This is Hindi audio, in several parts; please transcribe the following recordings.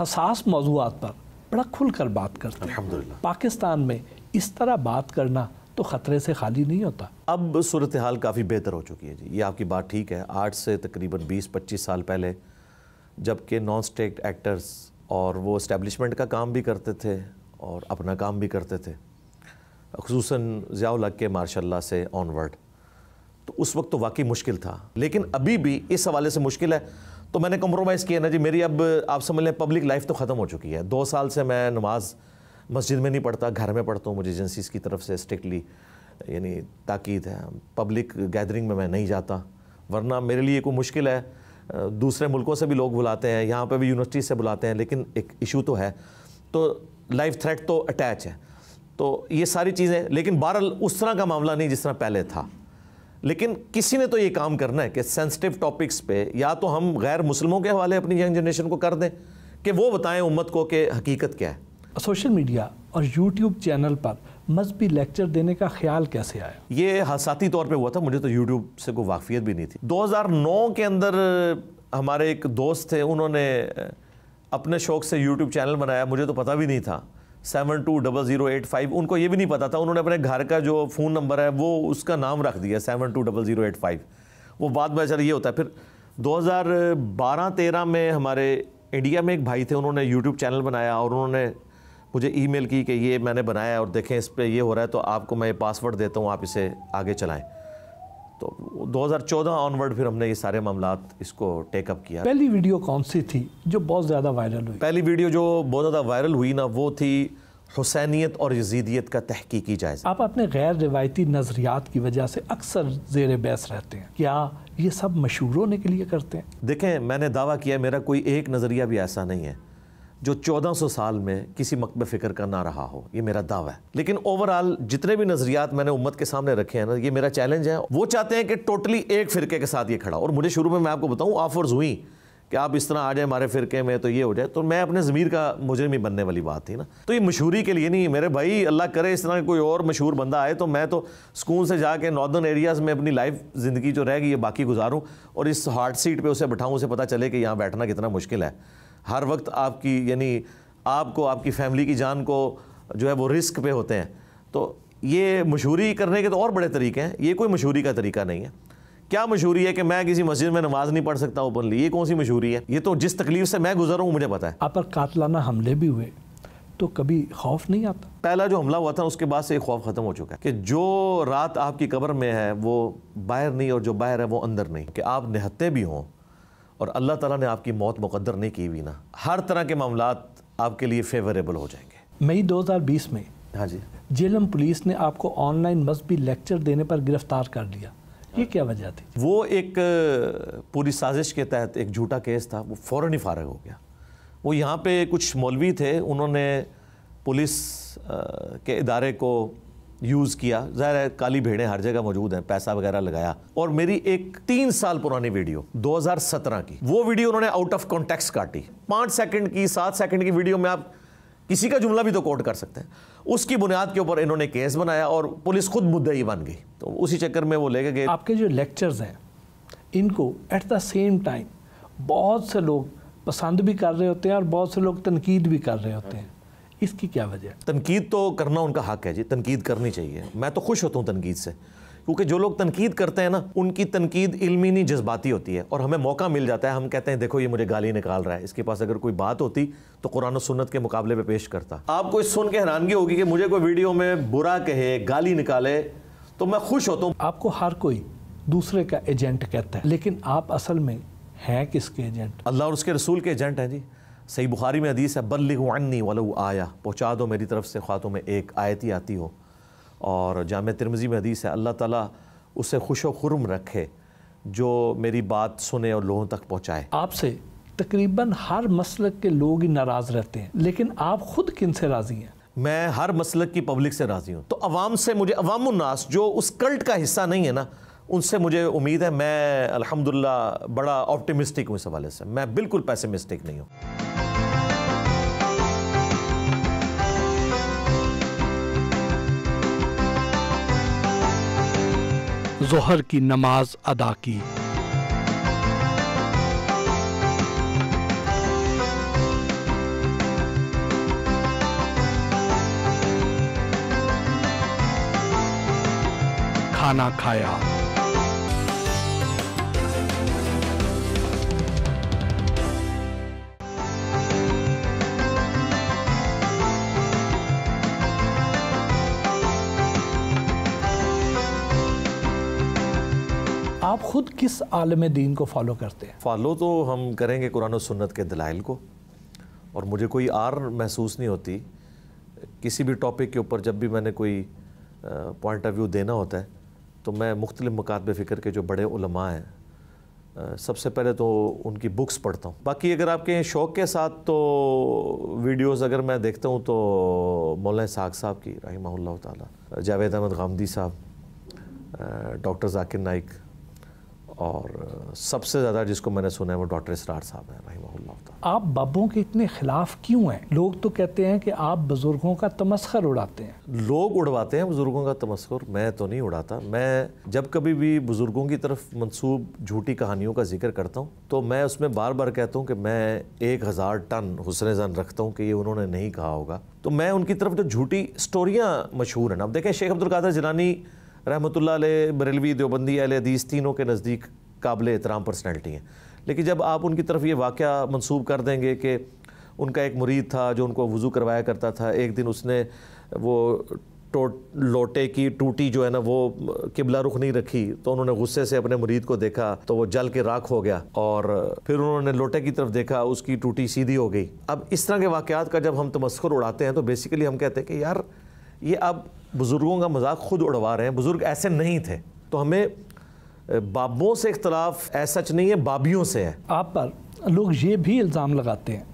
हसास मौजूद पर बड़ा खुल कर बात करते हैं पाकिस्तान में इस तरह बात करना तो ख़तरे से खाली नहीं होता अब सूरत हाल काफ़ी बेहतर हो चुकी है जी ये आपकी बात ठीक है आठ से तकरीबन बीस पच्चीस साल पहले जबकि नॉन स्टेट एक्टर्स और वो इस्टेबलिशमेंट का काम भी करते थे और अपना काम भी करते थे खसूस ज़ियाल के मार्शाला से ऑनवर्ड तो उस वक्त तो वाकई मुश्किल था लेकिन अभी भी इस हवाले से मुश्किल है तो मैंने कम्प्रोमाइज़ किया ना जी मेरी अब आप समझ लें पब्लिक लाइफ तो ख़त्म हो चुकी है दो साल से मैं नमाज मस्जिद में नहीं पढ़ता घर में पढ़ता हूँ मुझे एजेंसीज़ की तरफ से स्ट्रिक्टली यानी ताकीद है पब्लिक गैदरिंग में मैं नहीं जाता वरना मेरे लिए कोई मुश्किल है दूसरे मुल्कों से भी लोग बुलाते हैं यहाँ पर भी यूनिवर्सिटी से बुलाते हैं लेकिन एक इशू तो है तो लाइफ थ्रेट तो अटैच है तो ये सारी चीज़ें लेकिन बहरल उस तरह का मामला नहीं जिस तरह पहले था लेकिन किसी ने तो ये काम करना है कि सेंसिटिव टॉपिक्स पे या तो हम गैर मुसलमों के हवाले अपनी यंग जनरेशन को कर दें कि वो बताएं उम्मत को कि हकीकत क्या है सोशल मीडिया और यूट्यूब चैनल पर मजहबी लेक्चर देने का ख्याल कैसे आया ये हसाती तौर पे हुआ था मुझे तो यूट्यूब से कोई वाकफियत भी नहीं थी 2009 के अंदर हमारे एक दोस्त थे उन्होंने अपने शौक से यूट्यूब चैनल बनाया मुझे तो पता भी नहीं था seven two double zero eight five उनको ये भी नहीं पता था उन्होंने अपने घर का जो फ़ोन नंबर है वो उसका नाम रख दिया seven two double zero eight five वो बाद में चल ये होता है फिर 2012-13 में हमारे इंडिया में एक भाई थे उन्होंने यूट्यूब चैनल बनाया और उन्होंने मुझे ईमेल की कि ये मैंने बनाया और देखें इस पर ये हो रहा है तो आपको मैं ये पासवर्ड देता हूँ आप इसे आगे चलाएँ तो 2014 ऑनवर्ड फिर हमने ये सारे मामला इसको टेकअप किया पहली वीडियो कौन सी थी जो बहुत ज़्यादा वायरल हुई पहली वीडियो जो बहुत ज़्यादा वायरल हुई ना वो थी हुसैनीत और यजीदियत का तहकीकी जायजा आप अपने गैर रिवायती नज़रियात की वजह से अक्सर जेर बैस रहते हैं क्या ये सब मशहूर होने के लिए करते हैं देखें मैंने दावा किया मेरा कोई एक नज़रिया भी ऐसा नहीं है जो 1400 साल में किसी मकब फ़िक्र का ना रहा हो ये मेरा दावा है लेकिन ओवरऑल जितने भी नज़रियात मैंने उम्मत के सामने रखे हैं ना ये मेरा चैलेंज है वो चाहते हैं कि टोटली एक फ़िरके के साथ ये खड़ा और मुझे शुरू में मैं आपको बताऊँ ऑफर्स हुई कि आप इस तरह आ जाए हमारे फ़िरके में तो ये हो जाए तो मैं अपने ज़मीर का मुजरम ही बनने वाली बात थी ना तो ये मशहूरी के लिए नहीं मेरे भाई अल्लाह करे इस तरह कोई और मशहूर बंदा आए तो मैं तो स्कूल से जाके नॉर्दर्न एरियाज़ में अपनी लाइफ ज़िंदगी जो रहेगी ये बाकी गुजारूँ और इस हार्ड सीट पर उसे बैठाऊँ उसे पता चले कि यहाँ बैठना कितना मुश्किल है हर वक्त आपकी यानी आपको आपकी फैमिली की जान को जो है वो रिस्क पे होते हैं तो ये मशहूरी करने के तो और बड़े तरीके हैं ये कोई मशहूरी का तरीका नहीं है क्या मशहूरी है कि मैं किसी मस्जिद में नमाज नहीं पढ़ सकता ओपनली ये कौन सी मशहूरी है ये तो जिस तकलीफ से मैं गुजर रहा हूँ मुझे पता है आप पर कातलाना हमले भी हुए तो कभी खौफ नहीं आता पहला जो हमला हुआ था उसके बाद से एक खौफ ख़त्म हो चुका है कि जो रात आपकी कब्र में है वो बाहर नहीं और जो बाहर है वो अंदर नहीं कि आप निहत्ते भी हों और अल्लाह ताला ने आपकी मौत मुकद्दर नहीं की हुई ना हर तरह के मामला आपके लिए फेवरेबल हो जाएंगे मई 2020 में हाँ जी जेलम पुलिस ने आपको ऑनलाइन मजहबी लेक्चर देने पर गिरफ्तार कर लिया ये क्या वजह थी वो एक पूरी साजिश के तहत एक झूठा केस था वो फ़ौर ही फारग हो गया वो यहाँ पे कुछ मौलवी थे उन्होंने पुलिस के इदारे को यूज़ किया ज़ाहिर है काली भेड़ें हर जगह मौजूद हैं पैसा वगैरह लगाया और मेरी एक तीन साल पुरानी वीडियो 2017 की वो वीडियो उन्होंने आउट ऑफ कॉन्टेक्स काटी पाँच सेकंड की सात सेकंड की वीडियो में आप किसी का जुमला भी तो कोट कर सकते हैं उसकी बुनियाद के ऊपर इन्होंने केस बनाया और पुलिस खुद मुद्दे ही बन गई तो उसी चक्कर में वो लेके गए आपके जो लेक्चर्स हैं इनको एट द सेम टाइम बहुत से लोग पसंद भी कर रहे होते हैं और बहुत से लोग तनकीद भी कर रहे होते हैं इसकी क्या वजह तनकीद तो करना उनका हक है जी तनकीद करनी चाहिए मैं तो खुश होता हूँ तनकीद से क्योंकि जो लोग तनकीद करते हैं ना उनकी तनकीद इलमी नहीं जज्बाती होती है और हमें मौका मिल जाता है हम कहते हैं देखो ये मुझे गाली निकाल रहा है इसके पास अगर कोई बात होती तो कुरान सुन्नत के मुकाबले पे पेश करता आपको इस सुन के हैरानगी होगी कि मुझे कोई वीडियो में बुरा कहे गाली निकाले तो मैं खुश होता हूँ आपको हर कोई दूसरे का एजेंट कहता है लेकिन आप असल में हैं किसके एजेंट अल्लाह और उसके रसूल के एजेंट हैं जी सही बुखारी में हदीस है अन्नी वलो आया पहुँचा दो मेरी तरफ से ख्वातों में एक आयती आती हो और जाम तिरमजी में हदीस है अल्लाह ताली उसे खुश वुरम रखे जो मेरी बात सुने और लोगों तक पहुँचाए आपसे तकरीबन हर मसलक के लोग ही नाराज़ रहते हैं लेकिन आप ख़ुद किन से राज़ी हैं मैं हर मसलक की पब्लिक से राज़ी हूँ तो अवाम से मुझे अवाम जो उस कल्ट का हिस्सा नहीं है ना उनसे मुझे उम्मीद है मैं अलहमदुल्ला बड़ा ऑप्टिमिस्टिक हूँ इस हवाले से मैं बिल्कुल पैसिमिस्टिक नहीं हूँ जोहर की नमाज अदा की खाना खाया आप खुद किस आलम दीन को फॉलो करते हैं फॉलो तो हम करेंगे कुरान सुन्नत के दलाइल को और मुझे कोई आर महसूस नहीं होती किसी भी टॉपिक के ऊपर जब भी मैंने कोई पॉइंट ऑफ व्यू देना होता है तो मैं मुख्तलिफ़ मकातब फ़िक्र के जो बड़े उलमा हैं सबसे पहले तो उनकी बुक्स पढ़ता हूँ बाकी अगर आपके शौक़ के साथ तो वीडियोस अगर मैं देखता हूँ तो मौलाना साग साहब की रही ताला जावेद अहमद गामदी साहब डॉक्टर जाकिर नाइक और सबसे ज़्यादा जिसको मैंने सुना है वो डॉक्टर इसरार साहब हैं रही आप बाबों के इतने ख़िलाफ़ क्यों हैं लोग तो कहते हैं कि आप बुज़ुर्गों का तमस्कर उड़ाते हैं लोग उड़वाते हैं बुज़ुर्गों का तमस्कर मैं तो नहीं उड़ाता मैं जब कभी भी बुज़ुर्गों की तरफ मनसूब झूठी कहानियों का जिक्र करता हूँ तो मैं उसमें बार बार कहता हूँ कि मैं एक हज़ार टन हुसन जन रखता हूँ कि ये उन्होंने नहीं कहा होगा तो मैं उनकी तरफ जो झूठी स्टोरियाँ मशहूर हैं अब देखें शेख अब्दुल कादर जिलानी रहमत बरेलवी देवबंदी अल हदीस तीनों के नज़दीक काबिल एहतराम पर्सनैलिटी हैं लेकिन जब आप उनकी तरफ ये वाक़ मनसूब कर देंगे कि उनका एक मुरीद था जो उनको वज़ू करवाया करता था एक दिन उसने वो टोट लोटे की टूटी जो है ना वो किबला रुख नहीं रखी तो उन्होंने गुस्से से अपने मुरीद को देखा तो वो जल के राख हो गया और फिर उन्होंने लोटे की तरफ देखा उसकी टूटी सीधी हो गई अब इस तरह के वाक़ का जब हम तमस्कर उड़ाते हैं तो बेसिकली हम कहते हैं कि यार ये आप बुज़ुर्गों का मजाक खुद उड़वा रहे हैं बुज़ुर्ग ऐसे नहीं थे तो हमें बाबों से इख्तलाफ ऐसा नहीं है बाबियों से है आप पर लोग ये भी इल्ज़ाम लगाते हैं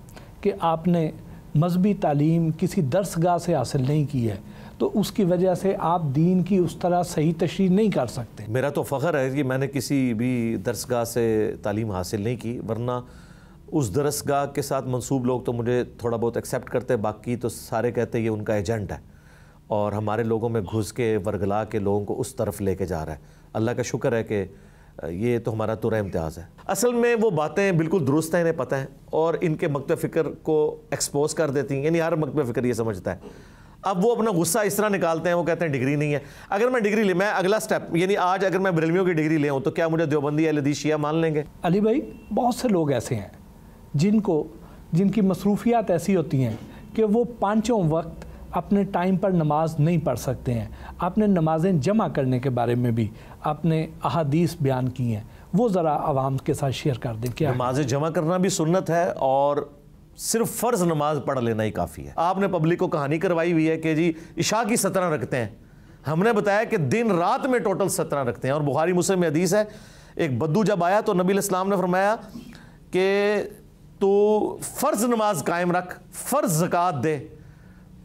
कि आपने मजहबी तालीम किसी दरसगाह से हासिल नहीं की है तो उसकी वजह से आप दीन की उस तरह सही तशरी नहीं कर सकते मेरा तो फ़ख्र है कि मैंने किसी भी दरसगाह से तालीम हासिल नहीं की वरना उस दरसगाह के साथ मंसूब लोग तो मुझे थोड़ा बहुत एक्सेप्ट करते बाकी तो सारे कहते ये उनका एजेंट है और हमारे लोगों में घुस के वर्गला के लोगों को उस तरफ लेके जा रहा है अल्लाह का शुक्र है कि ये तो हमारा तुरा इम्तियाज़ है असल में वो बातें बिल्कुल दुरुस्त हैं इन्हें पता है और इनके मकत फ़िक्र को एक्सपोज कर देती हैं यानी हर मकत फ़िक्र ये समझता है अब वो अपना गुस्सा इस तरह निकालते हैं वो कहते हैं डिग्री नहीं है अगर मैं डिग्री ले मैं अगला स्टेप यानी आज अगर मैं बरेलवियों की डिग्री ले हूँ तो क्या मुझे देवबंदी अलदीशिया मान लेंगे अली भाई बहुत से लोग ऐसे हैं जिनको जिनकी मसरूफियात ऐसी होती हैं कि वो पाँचों वक्त अपने टाइम पर नमाज नहीं पढ़ सकते हैं आपने नमाजें जमा करने के बारे में भी आपने अहादीस बयान की हैं वो ज़रा आवाम के साथ शेयर कर दें क्या नमाजें जमा करना भी सुन्नत है और सिर्फ फ़र्ज़ नमाज पढ़ लेना ही काफ़ी है आपने पब्लिक को कहानी करवाई हुई है कि जी इशा की सत्रह रखते हैं हमने बताया कि दिन रात में टोटल सत्रह रखते हैं और बुहारी मुसलम हदीस है एक बद्दू जब आया तो नबी इस्लाम ने फरमाया कि तो फ़र्ज़ नमाज कायम रख फ़र्ज़ ज़क़़त दे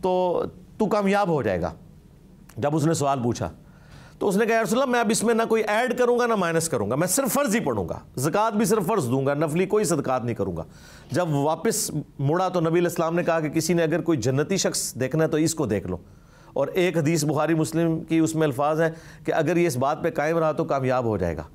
तो तू कामयाब हो जाएगा जब उसने सवाल पूछा तो उसने कहा यार मैं अब इसमें ना कोई ऐड करूंगा ना माइनस करूंगा मैं सिर्फ फ़र्ज़ ही पढ़ूंगा ज़क़़त भी सिर्फ फ़र्ज़ दूंगा नफली कोई सदक़ात नहीं करूंगा जब वापस मुड़ा तो नबी इस्लाम ने कहा कि किसी ने अगर कोई जन्नती शख्स देखना है तो इसको देख लो और एक हदीस बुखारी मुस्लिम की उसमें अल्फाज हैं कि अगर ये इस बात पर कायम रहा तो कामयाब हो जाएगा